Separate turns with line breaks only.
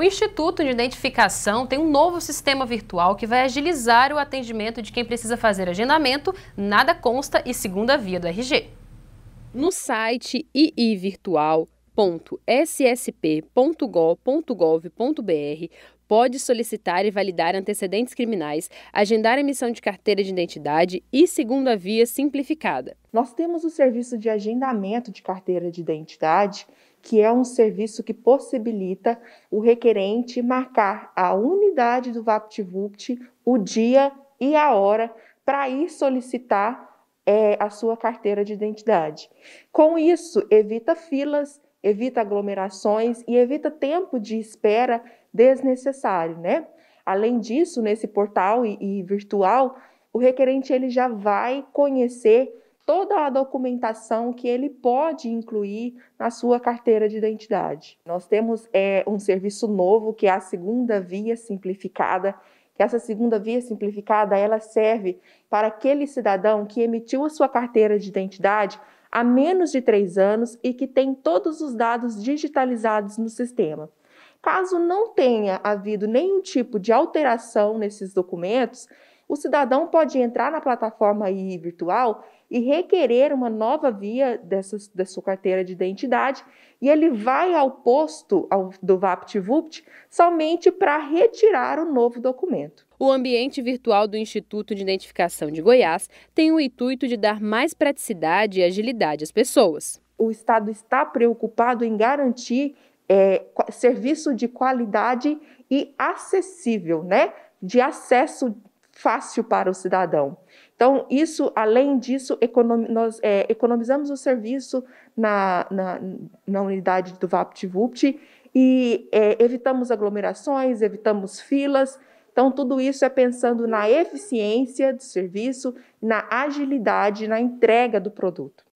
O Instituto de Identificação tem um novo sistema virtual que vai agilizar o atendimento de quem precisa fazer agendamento, nada consta e segunda via do RG. No site iivirtual.ssp.gov.br pode solicitar e validar antecedentes criminais, agendar emissão de carteira de identidade e segunda via simplificada.
Nós temos o serviço de agendamento de carteira de identidade, que é um serviço que possibilita o requerente marcar a unidade do VaptVupt, o dia e a hora para ir solicitar é, a sua carteira de identidade. Com isso, evita filas, evita aglomerações e evita tempo de espera desnecessário, né? Além disso, nesse portal e, e virtual, o requerente ele já vai conhecer toda a documentação que ele pode incluir na sua carteira de identidade. Nós temos é, um serviço novo que é a segunda via simplificada. Que essa segunda via simplificada ela serve para aquele cidadão que emitiu a sua carteira de identidade há menos de três anos e que tem todos os dados digitalizados no sistema. Caso não tenha havido nenhum tipo de alteração nesses documentos, o cidadão pode entrar na plataforma virtual e requerer uma nova via dessa, da sua carteira de identidade e ele vai ao posto ao, do VaptVupt somente para retirar o novo documento.
O ambiente virtual do Instituto de Identificação de Goiás tem o intuito de dar mais praticidade e agilidade às pessoas.
O Estado está preocupado em garantir é, serviço de qualidade e acessível, né? De acesso fácil para o cidadão. Então, isso, além disso, econom, nós é, economizamos o serviço na, na, na unidade do VaptVupt e é, evitamos aglomerações, evitamos filas. Então, tudo isso é pensando na eficiência do serviço, na agilidade, na entrega do produto.